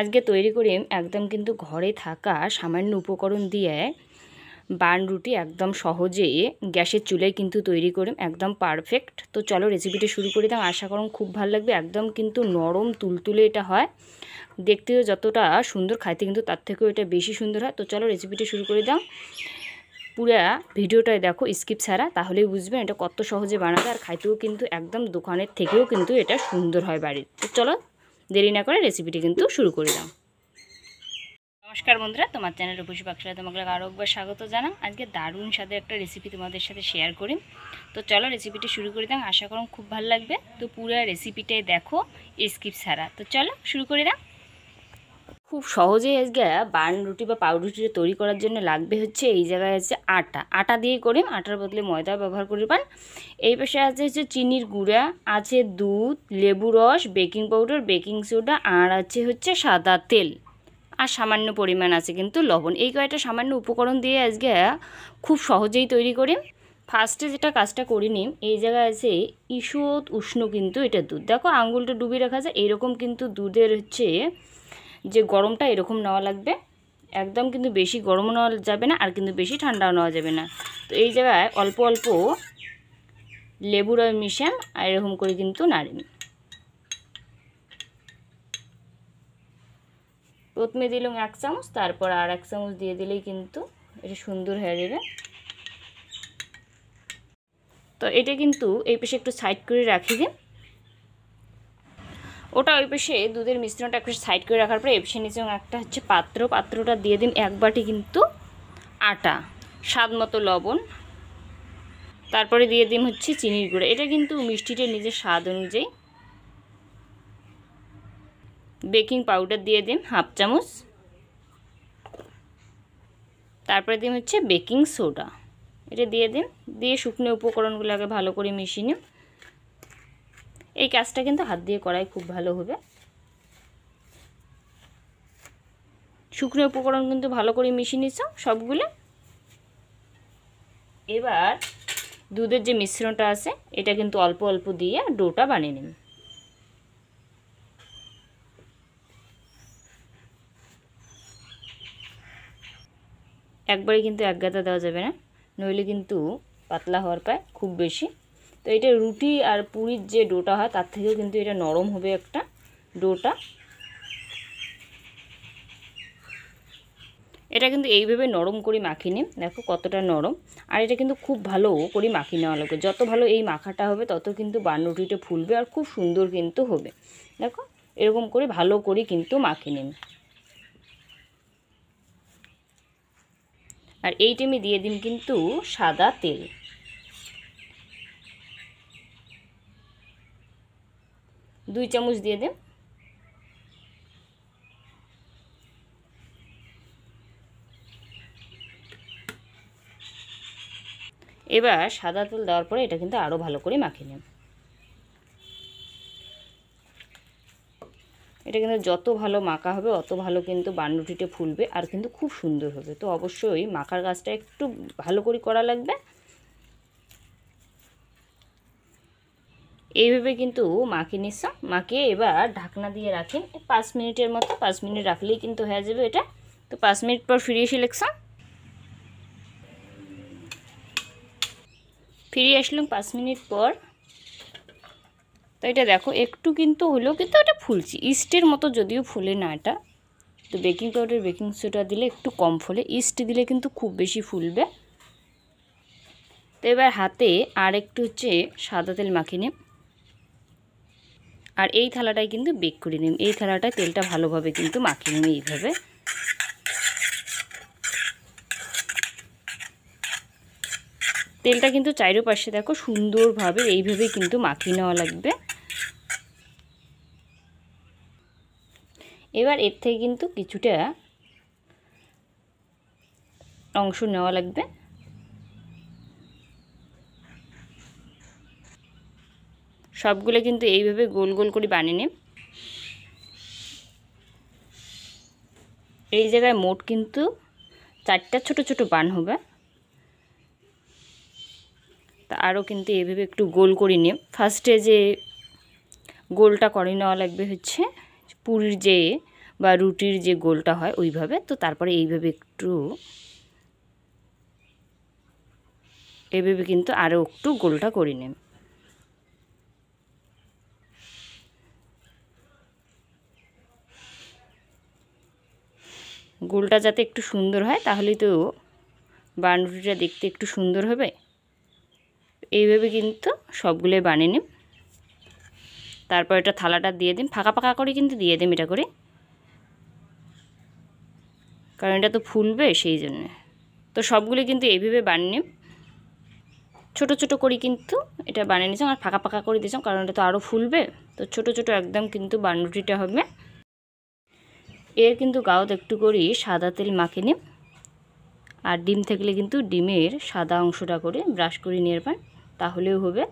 আজকে তৈরি করি একদম কিন্তু ঘরে থাকা সামান্য উপকরণ দিয়ে বান রুটি একদম সহজে গ্যাসের চুলায় কিন্তু তৈরি করি একদম পারফেক্ট তো চলো রেসিপিটা শুরু করে দাম আশা করুন খুব ভালো লাগবে একদম কিন্তু নরম তুলতুলে এটা হয় দেখতেও যতটা সুন্দর খাইতে কিন্তু তার থেকেও এটা বেশি সুন্দর হয় তো চলো রেসিপিটা শুরু করে দাও পুরা ভিডিওটায় দেখো স্কিপ ছাড়া তাহলেই বুঝবেন এটা কত সহজে বানাবে আর খাইতেও কিন্তু একদম দোকানের থেকেও কিন্তু এটা সুন্দর হয় বাড়ির তো চলো দেরি না করে রেসিপিটি কিন্তু শুরু করে দাও নমস্কার বন্ধুরা তোমার চ্যানেল রূপসী পাকশালা তোমাকে আরও একবার স্বাগত জানাম আজকে দারুণ স্বাদের একটা রেসিপি তোমাদের সাথে শেয়ার করি তো চলো রেসিপিটি শুরু করে দাম আশা করুন খুব ভালো লাগবে তো পুরো রেসিপিটাই দেখো স্কিপ ছাড়া তো চলো শুরু করে দাও খুব সহজেই আজকে বার্ন রুটি বা পাউরুটিটা তৈরি করার জন্য লাগবে হচ্ছে এই জায়গায় আছে আটা আটা দিয়ে করি আটার বদলে ময়দা ব্যবহার করি পান এই পাশে আছে হচ্ছে চিনির গুঁড়া আছে দুধ লেবু রস বেকিং পাউডার বেকিং সোডা আর আছে হচ্ছে সাদা তেল আর সামান্য পরিমাণ আছে কিন্তু লবণ এই কয়েকটা সামান্য উপকরণ দিয়ে আজকে খুব সহজেই তৈরি করি ফার্স্টে যেটা কাজটা করে নিম এই জায়গায় আছে ঈষৎ উষ্ণ কিন্তু এটা দুধ দেখো আঙুলটা ডুবিয়ে রাখা যায় এরকম কিন্তু দুধের হচ্ছে যে গরমটা এরকম নেওয়া লাগবে একদম কিন্তু বেশি গরমও নেওয়া যাবে না আর কিন্তু বেশি ঠান্ডাও নেওয়া যাবে না তো এই জায়গায় অল্প অল্প লেবুর মিশাম আর এরকম করে কিন্তু নাড়েন প্রথমে দিলাম এক চামচ তারপর আর এক চামচ দিয়ে দিলেই কিন্তু এটা সুন্দর হয়ে যাবে তো এটা কিন্তু এই পাশে একটু সাইড করে রাখি দিন ওটা ওই পাশে দুধের মিশ্রণটা একটু সাইড করে রাখার পরে এপসে নিচে একটা হচ্ছে পাত্র পাত্রটা দিয়ে দিন এক বাটি কিন্তু আটা স্বাদ মতো লবণ তারপরে দিয়ে দিন হচ্ছে চিনির গুঁড়ো এটা কিন্তু মিষ্টিটা নিজের স্বাদ অনুযায়ী বেকিং পাউডার দিয়ে দিন হাফ চামচ তারপরে দিন হচ্ছে বেকিং সোডা এটা দিয়ে দিন দিয়ে শুকনো উপকরণগুলো আগে ভালো করে মিশিয়ে নিন এই কাজটা কিন্তু হাত দিয়ে করাই খুব ভালো হবে শুকনো উপকরণ কিন্তু ভালো করে মিশিয়ে নিছ সবগুলো এবার দুধের যে মিশ্রণটা আছে এটা কিন্তু অল্প অল্প দিয়ে ডোটা বানিয়ে নিন একবারে কিন্তু এক দেওয়া যাবে না নইলে কিন্তু পাতলা হওয়ার পায় খুব বেশি তো এটা রুটি আর পুরীর যে ডোটা হয় তার থেকেও কিন্তু এটা নরম হবে একটা ডোটা এটা কিন্তু এইভাবে নরম করে মাখিয়ে নিন দেখো কতটা নরম আর এটা কিন্তু খুব ভালো করে মাখিয়ে নেওয়া লাগবে যত ভালো এই মাখাটা হবে তত কিন্তু বান রুটিটা ফুলবে আর খুব সুন্দর কিন্তু হবে দেখো এরকম করে ভালো করে কিন্তু মাখিয়ে নিন আর এই টাইমে দিয়ে দিন কিন্তু সাদা তেল দুই চামচ দিয়ে দিন এবার সাদা তেল দেওয়ার পরে এটা কিন্তু আরও ভালো করে মাখিয়ে নিন এটা কিন্তু যত ভালো মাখা হবে অত ভালো কিন্তু বান্ডুটিতে ফুলবে আর কিন্তু খুব সুন্দর হবে তো অবশ্যই মাখার গাছটা একটু ভালো করে করা লাগবে এইভাবে কিন্তু মাখিয়ে নিচ্ছাম মাখিয়ে এবার ঢাকনা দিয়ে রাখেন পাঁচ মিনিটের মতো পাঁচ মিনিট রাখলেই কিন্তু হয়ে যাবে এটা তো পাঁচ মিনিট পর ফিরে এসে লেখছাম ফিরিয়ে আসলাম পাঁচ মিনিট পর তো এটা দেখো একটু কিন্তু হলেও কিন্তু এটা ফুলছি ইস্টের মতো যদিও ফুলে না এটা তো বেকিং পাউডার বেকিং সোডা দিলে একটু কম ফুলে ইস্ট দিলে কিন্তু খুব বেশি ফুলবে তো এবার হাতে আর একটু হচ্ছে সাদা তেল মাখিয়ে নিই আর এই থালাটায় কিন্তু বেক করে নিন এই থালাটায় তেলটা ভালোভাবে কিন্তু মাখিয়ে নিন এইভাবে তেলটা কিন্তু চারোপাশে দেখো সুন্দরভাবে এইভাবে কিন্তু মাখিয়ে নেওয়া লাগবে এবার এর থেকে কিন্তু কিছুটা অংশ নেওয়া লাগবে সবগুলো কিন্তু এইভাবে গোল গোল করে বানিয়ে নেব এই জায়গায় মোট কিন্তু চারটা ছোট ছোট বান হবে তা আরও কিন্তু এইভাবে একটু গোল করে নেব ফার্স্টে যে গোলটা করে নেওয়া লাগবে হচ্ছে পুরীর যে বা রুটির যে গোলটা হয় ওইভাবে তো তারপরে এইভাবে একটু এভাবে কিন্তু আরও একটু গোলটা করে নেব গোলটা যাতে একটু সুন্দর হয় তাহলেই তো বানরুটিটা দেখতে একটু সুন্দর হবে এইভাবে কিন্তু সবগুলোই বানিয়ে নিন তারপর এটা থালাটা দিয়ে দিন ফাঁকা ফাঁকা করে কিন্তু দিয়ে দিন এটা করে কারণ এটা তো ফুলবে সেই জন্যে তো সবগুলো কিন্তু এইভাবে বানিয়ে ছোট ছোট করে কিন্তু এটা বানিয়ে নিয়েছিলাম আর ফাঁকা ফাঁকা করে দিয়েছিলাম কারণ এটা তো আরও ফুলবে তো ছোট ছোট একদম কিন্তু বানরুটিটা হবে এর কিন্তু গাওত একটু করি সাদা তেল মাখে নিম আর ডিম থাকলে কিন্তু ডিমের সাদা অংশটা করে ব্রাশ করে নিয়ে পান তাহলেও হবে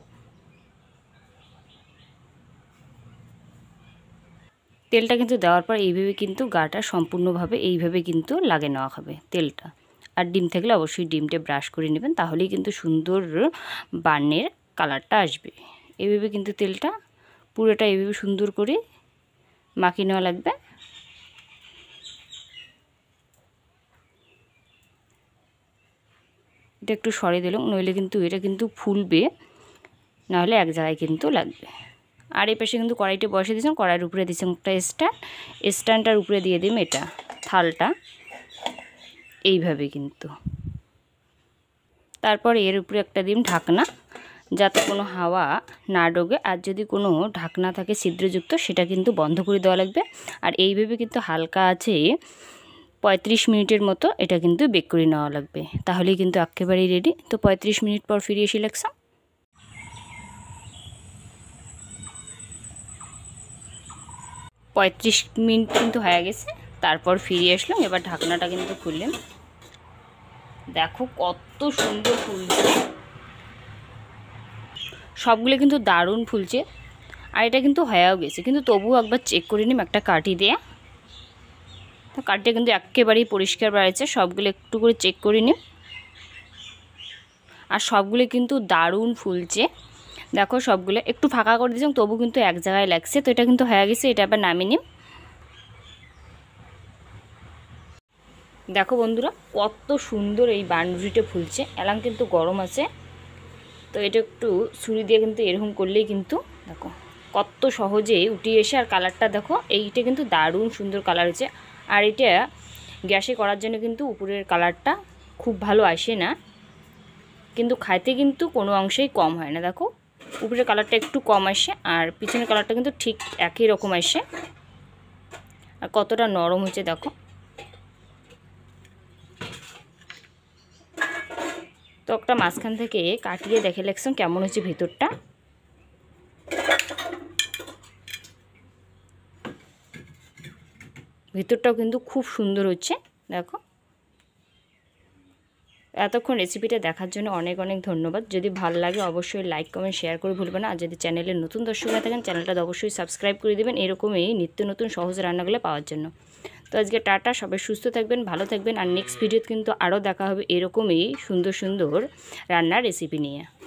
তেলটা কিন্তু দেওয়ার পর এইভাবে কিন্তু গাটা সম্পূর্ণভাবে এইভাবে কিন্তু লাগে নেওয়া হবে তেলটা আর ডিম থাকলে অবশ্যই ডিমটা ব্রাশ করে নেবেন তাহলেই কিন্তু সুন্দর বার্নের কালারটা আসবে এইভাবে কিন্তু তেলটা পুরোটা এইভাবে সুন্দর করে মাখিয়ে নেওয়া লাগবে এটা একটু সরে দিলাম নইলে কিন্তু এটা কিন্তু ফুলবে নাহলে এক জায়গায় কিন্তু লাগবে আর এই পাশে কিন্তু কড়াইটি বসে দিয়েছিলাম কড়াইয়ের উপরে দিয়েছিলাম একটা স্ট্যান্ড স্ট্যান্ডটার উপরে দিয়ে দিম এটা থালটা এইভাবে কিন্তু তারপর এর উপরে একটা দিম ঢাকনা যাতে কোনো হাওয়া না ডোগে আর যদি কোনো ঢাকনা থাকে ছিদ্রযুক্ত সেটা কিন্তু বন্ধ করে দেওয়া লাগবে আর এইভাবে কিন্তু হালকা আছে পঁয়ত্রিশ মিনিটের মতো এটা কিন্তু বেক করে নেওয়া লাগবে তাহলেই কিন্তু একেবারেই রেডি তো পঁয়ত্রিশ মিনিট পর ফিরে এসে লাগসাম পঁয়ত্রিশ মিনিট কিন্তু হয়ে গেছে তারপর ফিরে আসলাম এবার ঢাকনাটা কিন্তু খুললাম দেখো কত সুন্দর ফুলছে সবগুলো কিন্তু দারুণ ফুলছে আর এটা কিন্তু হয়েও গেছে কিন্তু তবুও একবার চেক করে নিম একটা কাটি দেয়া তো কার্ডটা কিন্তু একেবারেই পরিষ্কার বেড়াচ্ছে সবগুলো একটু করে চেক করে নিই আর সবগুলো কিন্তু দারুণ ফুলছে দেখো সবগুলো একটু ফাঁকা করে দিয়েছে তবু কিন্তু এক জায়গায় লাগছে তো এটা কিন্তু হয়ে গেছে এটা আবার নামিয়ে নিই দেখো বন্ধুরা কত সুন্দর এই বান্ডুরিটা ফুলছে এলাম কিন্তু গরম আছে তো এটা একটু ছুরি দিয়ে কিন্তু এরকম করলেই কিন্তু দেখো কত সহজে উঠিয়ে এসে আর কালারটা দেখো এইটা কিন্তু দারুণ সুন্দর কালার হয়েছে আর এটা গ্যাসে করার জন্য কিন্তু উপরের কালারটা খুব ভালো আসে না কিন্তু খাইতে কিন্তু কোনো অংশেই কম হয় না দেখো উপরের কালারটা একটু কম আসে আর পিছনের কালারটা কিন্তু ঠিক একই রকম আসে আর কতটা নরম হয়েছে দেখো ত্বকটা মাঝখান থেকে কাটিয়ে দেখে লেখছেন কেমন হচ্ছে ভিতরটা ভিতরটাও কিন্তু খুব সুন্দর হচ্ছে দেখো এতক্ষণ রেসিপিটা দেখার জন্য অনেক অনেক ধন্যবাদ যদি ভালো লাগে অবশ্যই লাইক কমেন্ট শেয়ার করে ভুলবেন আর যদি চ্যানেলে নতুন দর্শক হয়ে থাকেন চ্যানেলটা অবশ্যই সাবস্ক্রাইব করে দেবেন এরকমই নিত্য নতুন সহজ রান্নাগুলো পাওয়ার জন্য তো আজকে টাটা সবাই সুস্থ থাকবেন ভালো থাকবেন আর নেক্সট ভিডিওতে কিন্তু আরও দেখা হবে এরকমই সুন্দর সুন্দর রান্নার রেসিপি নিয়ে